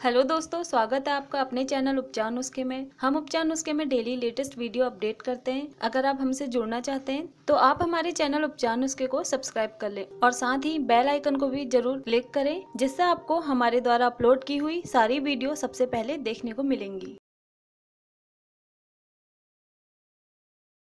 hello दोस्तों स्वागत है आपका अपने चैनल उपचार नुस्खे में हम उपचार नुस्खे में डेली लेटेस्ट वीडियो अपडेट करते हैं अगर आप हमसे जुड़ना चाहते हैं तो आप हमारे चैनल उपचार नुस्खे को सब्सक्राइब कर लें और साथ ही बेल आइकन को भी जरूर क्लिक करें जिससे आपको हमारे द्वारा अपलोड की हुई सारी वीडियो सबसे पहले देखने को मिलेंगी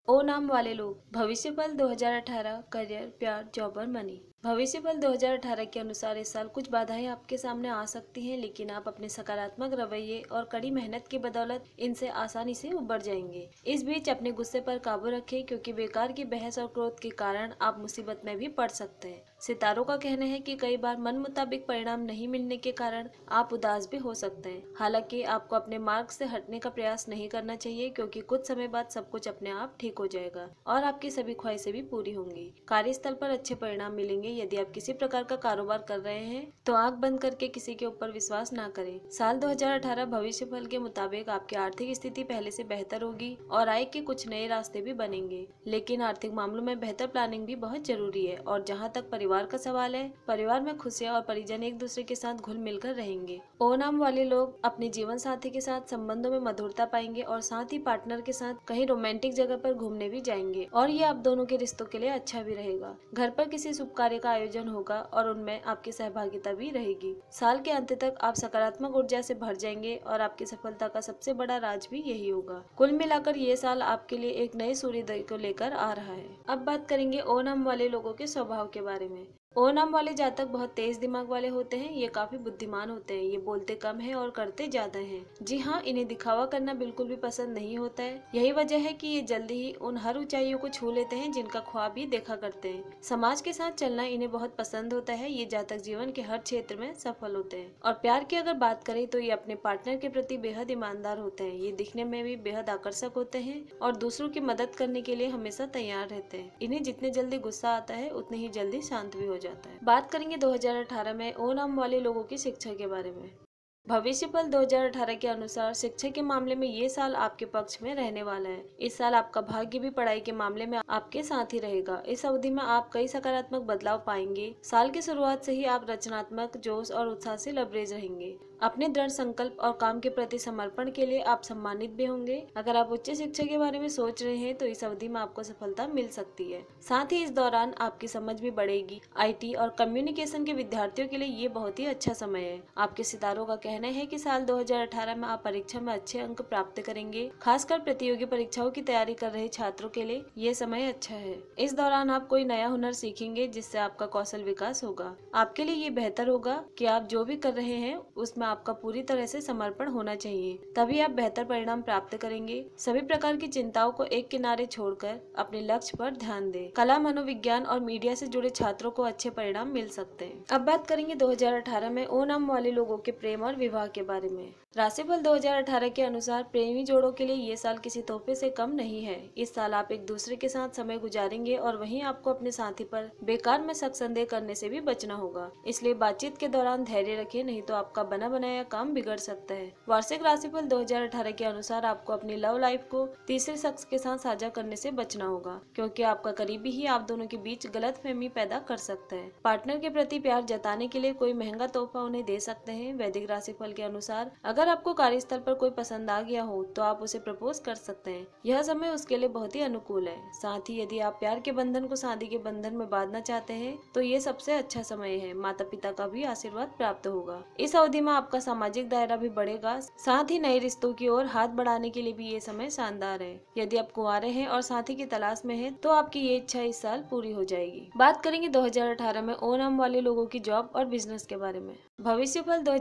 ओ नाम वाले लोग भविष्य बल दो करियर प्यार जॉबर मनी भविष्य बल दो के अनुसार इस साल कुछ बाधाएं आपके सामने आ सकती हैं लेकिन आप अपने सकारात्मक रवैये और कड़ी मेहनत की बदौलत इनसे आसानी से उबर जाएंगे इस बीच अपने गुस्से पर काबू रखें क्योंकि बेकार की बहस और क्रोध के कारण आप मुसीबत में भी पड़ सकते हैं सितारों का कहना है कि कई बार मन मुताबिक परिणाम नहीं मिलने के कारण आप उदास भी हो सकते हैं हालांकि आपको अपने मार्ग से हटने का प्रयास नहीं करना चाहिए क्योंकि कुछ समय बाद सब कुछ अपने आप ठीक हो जाएगा और आपकी सभी ख्वाहिशें भी पूरी होंगी कार्यस्थल पर अच्छे परिणाम मिलेंगे यदि आप किसी प्रकार का कारोबार कर रहे हैं तो आंख बंद करके किसी के ऊपर विश्वास ना करें साल 2018 भविष्य फल के मुताबिक आपकी आर्थिक स्थिति पहले से बेहतर होगी और आय के कुछ नए रास्ते भी बनेंगे लेकिन आर्थिक मामलों में बेहतर प्लानिंग भी बहुत जरूरी है और जहाँ तक परिवार का सवाल है परिवार में खुशियाँ और परिजन एक दूसरे के साथ घुल मिलकर रहेंगे ओ नाम वाले लोग अपने जीवन साथी के साथ संबंधों में मधुरता पाएंगे और साथ ही पार्टनर के साथ कहीं रोमांटिक जगह पर घूमने भी जाएंगे और ये आप दोनों के रिश्तों के लिए अच्छा भी रहेगा घर पर किसी शुभ कार्य का आयोजन होगा और उनमें आपकी सहभागिता भी रहेगी साल के अंत तक आप सकारात्मक ऊर्जा से भर जाएंगे और आपकी सफलता का सबसे बड़ा राज भी यही होगा कुल मिलाकर ये साल आपके लिए एक नए सूर्योदय को लेकर आ रहा है अब बात करेंगे ओनम वाले लोगों के स्वभाव के बारे में ओनम वाले जातक बहुत तेज दिमाग वाले होते हैं ये काफी बुद्धिमान होते हैं ये बोलते कम है और करते ज्यादा हैं जी हाँ इन्हें दिखावा करना बिल्कुल भी पसंद नहीं होता है यही वजह है कि ये जल्दी ही उन हर ऊंचाइयों को छू लेते हैं जिनका ख्वाब ये देखा करते हैं समाज के साथ चलना इन्हें बहुत पसंद होता है ये जातक जीवन के हर क्षेत्र में सफल होते हैं और प्यार की अगर बात करें तो ये अपने पार्टनर के प्रति बेहद ईमानदार होते हैं ये दिखने में भी बेहद आकर्षक होते हैं और दूसरों की मदद करने के लिए हमेशा तैयार रहते हैं इन्हें जितने जल्दी गुस्सा आता है उतने ही जल्दी शांत भी हो जाता है बात करेंगे 2018 में ओ नाम वाले लोगों की शिक्षा के बारे में भविष्य पल दो के अनुसार शिक्षा के मामले में ये साल आपके पक्ष में रहने वाला है इस साल आपका भाग्य भी पढ़ाई के मामले में आपके साथ ही रहेगा इस अवधि में आप कई सकारात्मक बदलाव पाएंगे साल की शुरुआत से ही आप रचनात्मक जोश और उत्साह से लबरेज रहेंगे अपने दृढ़ संकल्प और काम के प्रति समर्पण के लिए आप सम्मानित भी होंगे अगर आप उच्च शिक्षा के बारे में सोच रहे हैं तो इस अवधि में आपको सफलता मिल सकती है साथ ही इस दौरान आपकी समझ भी बढ़ेगी आई और कम्युनिकेशन के विद्यार्थियों के लिए ये बहुत ही अच्छा समय है आपके सितारों का कहना है की साल दो में आप परीक्षा में अच्छे अंक प्राप्त करेंगे खासकर प्रतियोगी परीक्षाओं की तैयारी कर रहे छात्रों के लिए ये समय अच्छा है इस दौरान आप कोई नया हुनर सीखेंगे जिससे आपका कौशल विकास होगा आपके लिए ये बेहतर होगा कि आप जो भी कर रहे हैं उसमें आपका पूरी तरह से समर्पण होना चाहिए तभी आप बेहतर परिणाम प्राप्त करेंगे सभी प्रकार की चिंताओं को एक किनारे छोड़कर अपने लक्ष्य पर ध्यान दें कला मनोविज्ञान और मीडिया से जुड़े छात्रों को अच्छे परिणाम मिल सकते हैं अब बात करेंगे दो में ओ नाम वाले लोगों के प्रेम और विवाह के बारे में राशिफल 2018 के अनुसार प्रेमी जोड़ों के लिए ये साल किसी तोहफे से कम नहीं है इस साल आप एक दूसरे के साथ समय गुजारेंगे और वहीं आपको अपने साथी पर बेकार में शक संदेह करने से भी बचना होगा इसलिए बातचीत के दौरान धैर्य रखें नहीं तो आपका बना बना बनाया काम बिगड़ सकता है वार्षिक राशिफल 2018 के अनुसार आपको अपनी लव लाइफ को तीसरे शख्स के साथ साझा करने से बचना होगा क्योंकि आपका करीबी ही आप दोनों के बीच गलत फहमी पैदा कर सकता है पार्टनर के प्रति प्यार जताने के लिए कोई महंगा तोहफा उन्हें दे सकते हैं वैदिक राशिफल के अनुसार अगर आपको कार्यस्थल पर कोई पसंद आ गया हो तो आप उसे प्रपोज कर सकते हैं यह समय उसके लिए बहुत ही अनुकूल है साथ ही यदि आप प्यार के बंधन को शादी के बंधन में बांधना चाहते हैं तो ये सबसे अच्छा समय है माता पिता का भी आशीर्वाद प्राप्त होगा इस अवधि में आप आपका सामाजिक दायरा भी बढ़ेगा साथ ही नए रिश्तों की ओर हाथ बढ़ाने के लिए भी ये समय शानदार है यदि आप कुंवारे हैं और साथी की तलाश में है तो आपकी ये इच्छा इस साल पूरी हो जाएगी बात करेंगे 2018 में ओ नाम वाले लोगों की जॉब और बिजनेस के बारे में भविष्य फल दो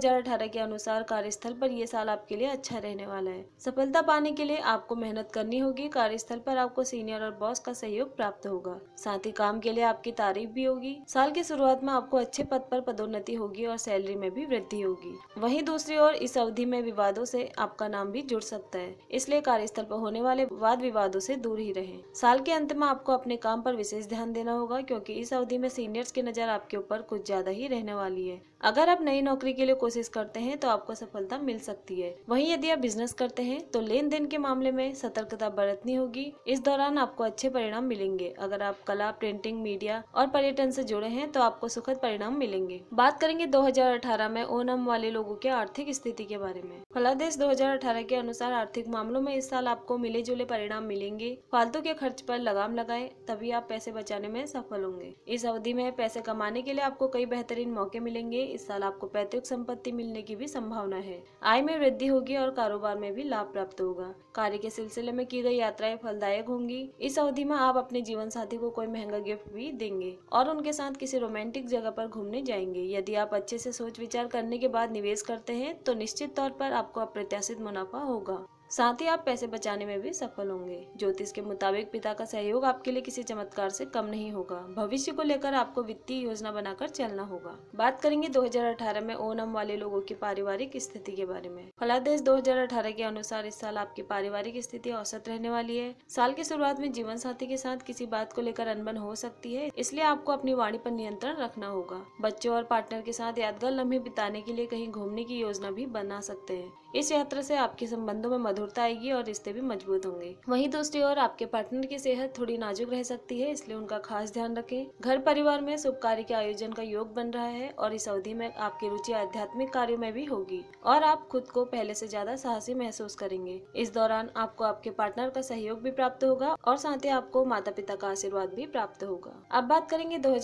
के अनुसार कार्यस्थल पर ये साल आपके लिए अच्छा रहने वाला है सफलता पाने के लिए आपको मेहनत करनी होगी कार्यस्थल पर आपको सीनियर और बॉस का सहयोग प्राप्त होगा साथ ही काम के लिए आपकी तारीफ भी होगी साल की शुरुआत में आपको अच्छे पद पर पदोन्नति होगी और सैलरी में भी वृद्धि होगी वहीं दूसरी ओर इस अवधि में विवादों से आपका नाम भी जुड़ सकता है इसलिए कार्यस्थल पर होने वाले वाद विवादों से दूर ही रहें साल के अंत में आपको अपने काम पर विशेष ध्यान देना होगा क्योंकि इस अवधि में सीनियर्स की नज़र आपके ऊपर कुछ ज्यादा ही रहने वाली है अगर आप नई नौकरी के लिए कोशिश करते हैं तो आपको सफलता मिल सकती है वहीं यदि आप बिजनेस करते हैं तो लेन देन के मामले में सतर्कता बरतनी होगी इस दौरान आपको अच्छे परिणाम मिलेंगे अगर आप कला प्रिंटिंग मीडिया और पर्यटन से जुड़े हैं तो आपको सुखद परिणाम मिलेंगे बात करेंगे 2018 में ओनम वाले लोग लोगों के आर्थिक स्थिति के बारे में फलादेश 2018 के अनुसार आर्थिक मामलों में इस साल आपको मिले जुले परिणाम मिलेंगे फालतू के खर्च पर लगाम लगाए तभी आप पैसे बचाने में सफल होंगे इस अवधि में पैसे कमाने के लिए आपको कई बेहतरीन मौके मिलेंगे इस साल आपको पैतृक संपत्ति मिलने की भी संभावना है आय में वृद्धि होगी और कारोबार में भी लाभ प्राप्त होगा कार्य के सिलसिले में की गई यात्राएं फलदायक होंगी इस अवधि में आप अपने जीवन साथी को कोई महंगा गिफ्ट भी देंगे और उनके साथ किसी रोमांटिक जगह पर घूमने जाएंगे यदि आप अच्छे से सोच विचार करने के बाद निवेश निवेश करते हैं तो निश्चित तौर पर आपको अप्रत्याशित मुनाफा होगा साथ ही आप पैसे बचाने में भी सफल होंगे ज्योतिष के मुताबिक पिता का सहयोग आपके लिए किसी चमत्कार से कम नहीं होगा भविष्य को लेकर आपको वित्तीय योजना बनाकर चलना होगा बात करेंगे 2018 में ओनम वाले लोगों की पारिवारिक स्थिति के बारे में फलादेश 2018 के अनुसार इस साल आपकी पारिवारिक स्थिति औसत रहने वाली है साल की शुरुआत में जीवन साथी के साथ किसी बात को लेकर अनबन हो सकती है इसलिए आपको अपनी वाणी पर नियंत्रण रखना होगा बच्चों और पार्टनर के साथ यादगार लम्हे बिताने के लिए कहीं घूमने की योजना भी बना सकते हैं इस यात्रा से आपके संबंधों में मधुरता आएगी और रिश्ते भी मजबूत होंगे वहीं दूसरी ओर आपके पार्टनर की सेहत थोड़ी नाजुक रह सकती है इसलिए उनका खास ध्यान रखें घर परिवार में शुभ कार्य के आयोजन का योग बन रहा है और इस अवधि में आपकी रुचि आध्यात्मिक कार्यो में भी होगी और आप खुद को पहले से ज्यादा साहसी महसूस करेंगे इस दौरान आपको आपके पार्टनर का सहयोग भी प्राप्त होगा और साथ ही आपको माता पिता का आशीर्वाद भी प्राप्त होगा अब बात करेंगे दो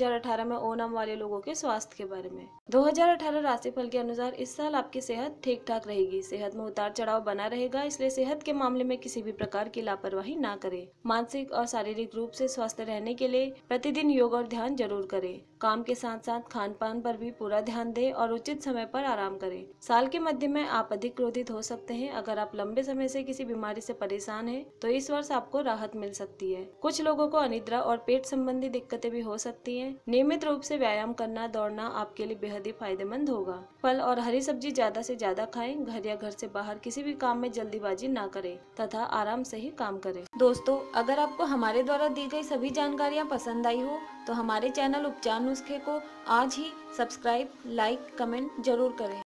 में ओनम वाले लोगों के स्वास्थ्य के बारे में दो राशिफल के अनुसार इस साल आपकी सेहत ठीक ठाक रहेगी सेहत में उतार चढ़ाव बना रहेगा इसलिए सेहत के मामले में किसी भी प्रकार की लापरवाही न करें मानसिक और शारीरिक रूप से स्वस्थ रहने के लिए प्रतिदिन योग और ध्यान जरूर करें काम के साथ साथ खान पान पर भी पूरा ध्यान दें और उचित समय पर आराम करें साल के मध्य में आप अधिक क्रोधित हो सकते हैं अगर आप लंबे समय से किसी बीमारी से परेशान हैं तो इस वर्ष आपको राहत मिल सकती है कुछ लोगों को अनिद्रा और पेट संबंधी दिक्कतें भी हो सकती हैं नियमित रूप से व्यायाम करना दौड़ना आपके लिए बेहद ही फायदेमंद होगा फल और हरी सब्जी ज्यादा से ज्यादा खाएं घर या घर घर से बाहर किसी भी काम में जल्दीबाजी ना करें तथा आराम से ही काम करें दोस्तों अगर आपको हमारे द्वारा दी गई सभी जानकारियाँ पसंद आई हो तो हमारे चैनल उपचार नुस्खे को आज ही सब्सक्राइब लाइक कमेंट जरूर करें